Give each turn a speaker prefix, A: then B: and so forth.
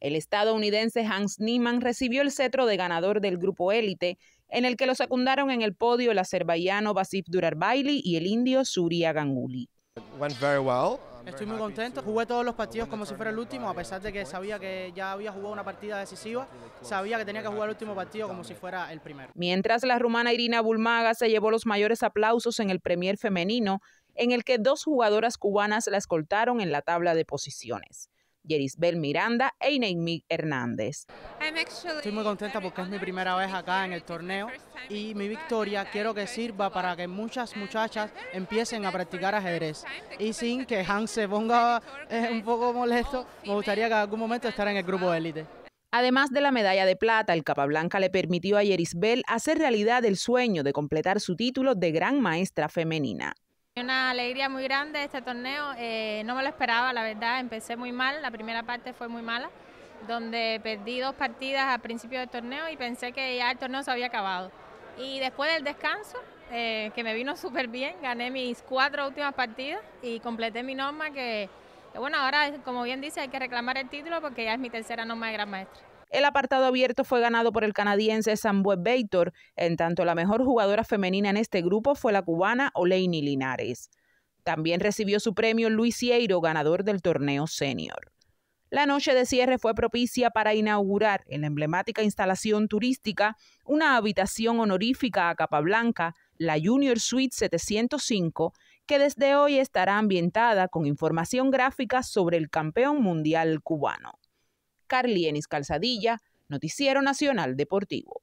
A: El estadounidense Hans Niemann recibió el cetro de ganador del grupo élite, en el que lo secundaron en el podio el azerbaiyano Basif Durarbaili y el indio Surya Ganguly.
B: Estoy muy contento, jugué todos los partidos como si fuera el último, a pesar de que sabía que ya había jugado una partida decisiva, sabía que tenía que jugar el último partido como si fuera el primero.
A: Mientras la rumana Irina Bulmaga se llevó los mayores aplausos en el Premier femenino, en el que dos jugadoras cubanas la escoltaron en la tabla de posiciones. Yerisbel Miranda e Inaimi Hernández.
B: Estoy muy contenta porque es mi primera vez acá en el torneo y mi victoria quiero que sirva para que muchas muchachas empiecen a practicar ajedrez. Y sin que Hans se ponga eh, un poco molesto, me gustaría que en algún momento estar en el grupo élite.
A: Además de la medalla de plata, el Capablanca le permitió a Yerisbel hacer realidad el sueño de completar su título de gran maestra femenina.
C: Una alegría muy grande este torneo, eh, no me lo esperaba, la verdad, empecé muy mal, la primera parte fue muy mala, donde perdí dos partidas al principio del torneo y pensé que ya el torneo se había acabado. Y después del descanso, eh, que me vino súper bien, gané mis cuatro últimas partidas y completé mi norma que, bueno, ahora como bien dice hay que reclamar el título porque ya es mi tercera norma de Gran Maestro
A: el apartado abierto fue ganado por el canadiense Samuel Beitor, en tanto la mejor jugadora femenina en este grupo fue la cubana Oleini Linares. También recibió su premio Luis Sieiro, ganador del torneo senior. La noche de cierre fue propicia para inaugurar en la emblemática instalación turística una habitación honorífica a Capablanca, la Junior Suite 705, que desde hoy estará ambientada con información gráfica sobre el campeón mundial cubano. Carlienis Calzadilla, Noticiero Nacional Deportivo.